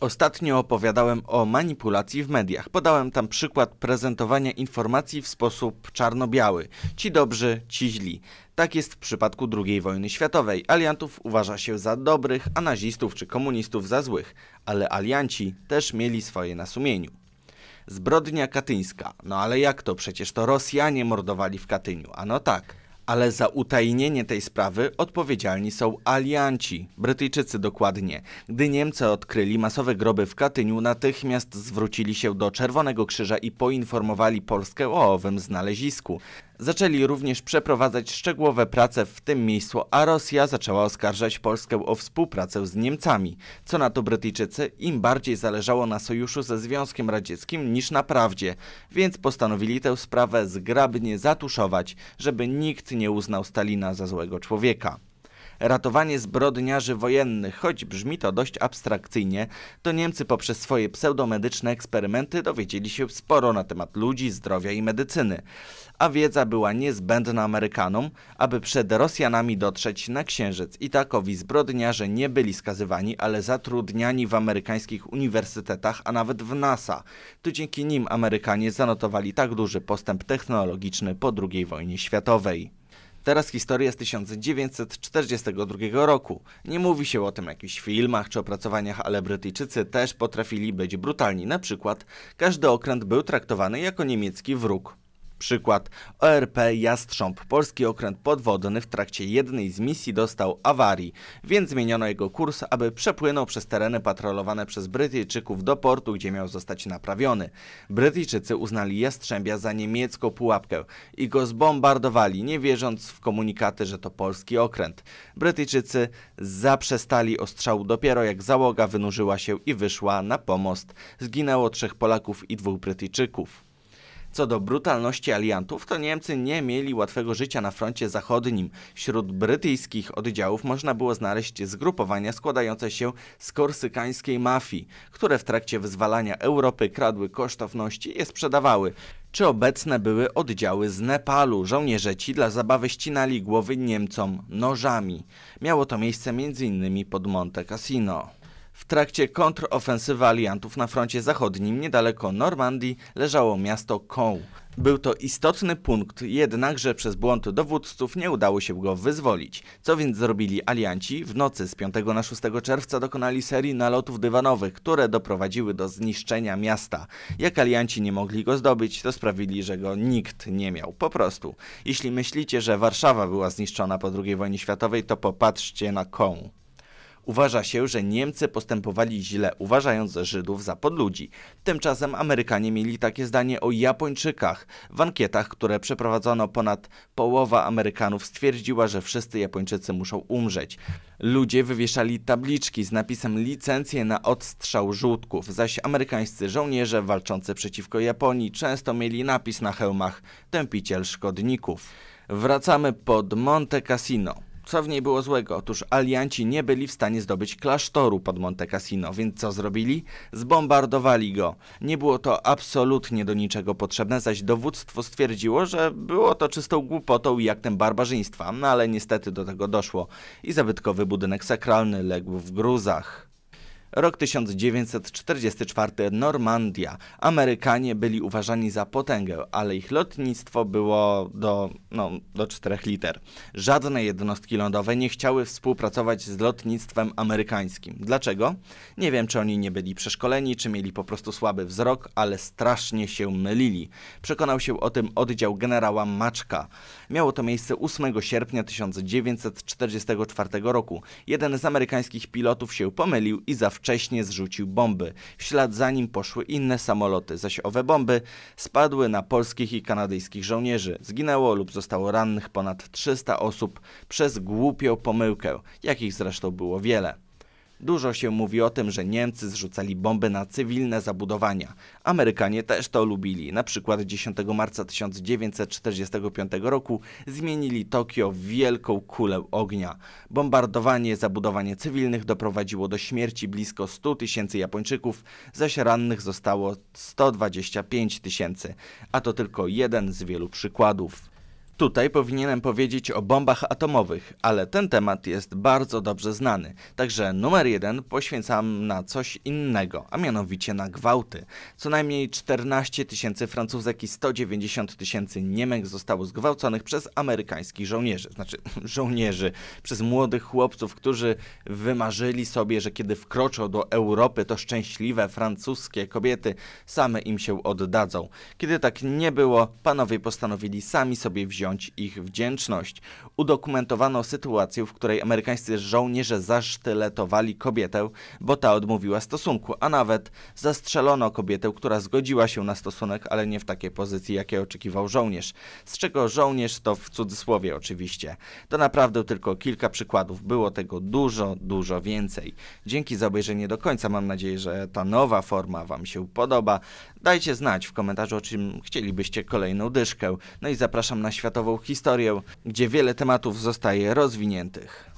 Ostatnio opowiadałem o manipulacji w mediach. Podałem tam przykład prezentowania informacji w sposób czarno-biały. Ci dobrzy, ci źli. Tak jest w przypadku II wojny światowej. Aliantów uważa się za dobrych, a nazistów czy komunistów za złych. Ale alianci też mieli swoje na sumieniu. Zbrodnia katyńska. No ale jak to? Przecież to Rosjanie mordowali w Katyniu. A no tak ale za utajnienie tej sprawy odpowiedzialni są alianci, Brytyjczycy dokładnie. Gdy Niemcy odkryli masowe groby w Katyniu, natychmiast zwrócili się do Czerwonego Krzyża i poinformowali Polskę o owym znalezisku. Zaczęli również przeprowadzać szczegółowe prace w tym miejscu, a Rosja zaczęła oskarżać Polskę o współpracę z Niemcami. Co na to Brytyjczycy, im bardziej zależało na sojuszu ze Związkiem Radzieckim niż na prawdzie, więc postanowili tę sprawę zgrabnie zatuszować, żeby nikt nie uznał Stalina za złego człowieka. Ratowanie zbrodniarzy wojennych, choć brzmi to dość abstrakcyjnie, to Niemcy poprzez swoje pseudomedyczne eksperymenty dowiedzieli się sporo na temat ludzi, zdrowia i medycyny. A wiedza była niezbędna Amerykanom, aby przed Rosjanami dotrzeć na Księżyc i takowi zbrodniarze nie byli skazywani, ale zatrudniani w amerykańskich uniwersytetach, a nawet w NASA. To dzięki nim Amerykanie zanotowali tak duży postęp technologiczny po II wojnie światowej. Teraz historia z 1942 roku. Nie mówi się o tym jakichś filmach czy opracowaniach, ale Brytyjczycy też potrafili być brutalni. Na przykład każdy okręt był traktowany jako niemiecki wróg. Przykład ORP Jastrząb Polski okręt podwodny w trakcie jednej z misji dostał awarii, więc zmieniono jego kurs, aby przepłynął przez tereny patrolowane przez Brytyjczyków do portu, gdzie miał zostać naprawiony. Brytyjczycy uznali Jastrzębia za niemiecką pułapkę i go zbombardowali, nie wierząc w komunikaty, że to polski okręt. Brytyjczycy zaprzestali ostrzału dopiero jak załoga wynurzyła się i wyszła na pomost. Zginęło trzech Polaków i dwóch Brytyjczyków. Co do brutalności aliantów, to Niemcy nie mieli łatwego życia na froncie zachodnim. Wśród brytyjskich oddziałów można było znaleźć zgrupowania składające się z korsykańskiej mafii, które w trakcie wyzwalania Europy kradły kosztowności i sprzedawały czy obecne były oddziały z Nepalu. Żołnierze ci dla zabawy ścinali głowy Niemcom nożami. Miało to miejsce m.in. pod Monte Cassino. W trakcie kontrofensywy aliantów na froncie zachodnim niedaleko Normandii leżało miasto Caen. Był to istotny punkt, jednakże przez błąd dowódców nie udało się go wyzwolić. Co więc zrobili alianci? W nocy z 5 na 6 czerwca dokonali serii nalotów dywanowych, które doprowadziły do zniszczenia miasta. Jak alianci nie mogli go zdobyć, to sprawili, że go nikt nie miał. Po prostu. Jeśli myślicie, że Warszawa była zniszczona po II wojnie światowej, to popatrzcie na Kołu. Uważa się, że Niemcy postępowali źle, uważając Żydów za podludzi. Tymczasem Amerykanie mieli takie zdanie o Japończykach. W ankietach, które przeprowadzono ponad połowa Amerykanów stwierdziła, że wszyscy Japończycy muszą umrzeć. Ludzie wywieszali tabliczki z napisem licencje na odstrzał żółtków, zaś amerykańscy żołnierze walczący przeciwko Japonii często mieli napis na hełmach tępiciel szkodników. Wracamy pod Monte Cassino. Co w niej było złego? Otóż alianci nie byli w stanie zdobyć klasztoru pod Monte Cassino, więc co zrobili? Zbombardowali go. Nie było to absolutnie do niczego potrzebne, zaś dowództwo stwierdziło, że było to czystą głupotą i aktem barbarzyństwa, no ale niestety do tego doszło i zabytkowy budynek sakralny legł w gruzach. Rok 1944 Normandia. Amerykanie byli uważani za potęgę, ale ich lotnictwo było do, no, do czterech liter. Żadne jednostki lądowe nie chciały współpracować z lotnictwem amerykańskim. Dlaczego? Nie wiem, czy oni nie byli przeszkoleni, czy mieli po prostu słaby wzrok, ale strasznie się mylili. Przekonał się o tym oddział generała Maczka. Miało to miejsce 8 sierpnia 1944 roku. Jeden z amerykańskich pilotów się pomylił i zawsze wcześniej zrzucił bomby. W ślad za nim poszły inne samoloty, zaś owe bomby spadły na polskich i kanadyjskich żołnierzy. Zginęło lub zostało rannych ponad 300 osób przez głupią pomyłkę, jakich zresztą było wiele. Dużo się mówi o tym, że Niemcy zrzucali bomby na cywilne zabudowania. Amerykanie też to lubili. Na przykład 10 marca 1945 roku zmienili Tokio w wielką kulę ognia. Bombardowanie zabudowań cywilnych doprowadziło do śmierci blisko 100 tysięcy Japończyków, zaś rannych zostało 125 tysięcy. A to tylko jeden z wielu przykładów. Tutaj powinienem powiedzieć o bombach atomowych, ale ten temat jest bardzo dobrze znany, także numer jeden poświęcam na coś innego, a mianowicie na gwałty. Co najmniej 14 tysięcy Francuzek i 190 tysięcy Niemek zostało zgwałconych przez amerykańskich żołnierzy, znaczy żołnierzy, przez młodych chłopców, którzy wymarzyli sobie, że kiedy wkroczą do Europy, to szczęśliwe francuskie kobiety same im się oddadzą. Kiedy tak nie było, panowie postanowili sami sobie wziąć ich wdzięczność. Udokumentowano sytuację, w której amerykańscy żołnierze zasztyletowali kobietę, bo ta odmówiła stosunku, a nawet zastrzelono kobietę, która zgodziła się na stosunek, ale nie w takiej pozycji, jakiej oczekiwał żołnierz. Z czego żołnierz to w cudzysłowie oczywiście. To naprawdę tylko kilka przykładów. Było tego dużo, dużo więcej. Dzięki za obejrzenie do końca. Mam nadzieję, że ta nowa forma Wam się podoba. Dajcie znać w komentarzu, o czym chcielibyście kolejną dyszkę. No i zapraszam na światowe internetową historię, gdzie wiele tematów zostaje rozwiniętych.